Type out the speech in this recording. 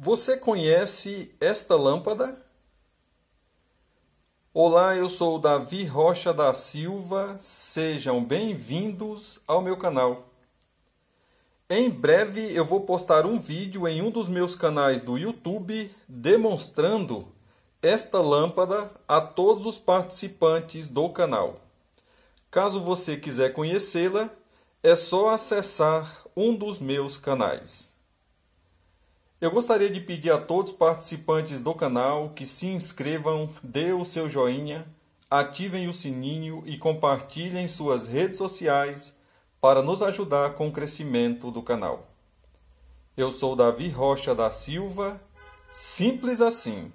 Você conhece esta lâmpada? Olá, eu sou Davi Rocha da Silva. Sejam bem-vindos ao meu canal. Em breve eu vou postar um vídeo em um dos meus canais do YouTube demonstrando esta lâmpada a todos os participantes do canal. Caso você quiser conhecê-la, é só acessar um dos meus canais. Eu gostaria de pedir a todos os participantes do canal que se inscrevam, dê o seu joinha, ativem o sininho e compartilhem suas redes sociais para nos ajudar com o crescimento do canal. Eu sou Davi Rocha da Silva, simples assim.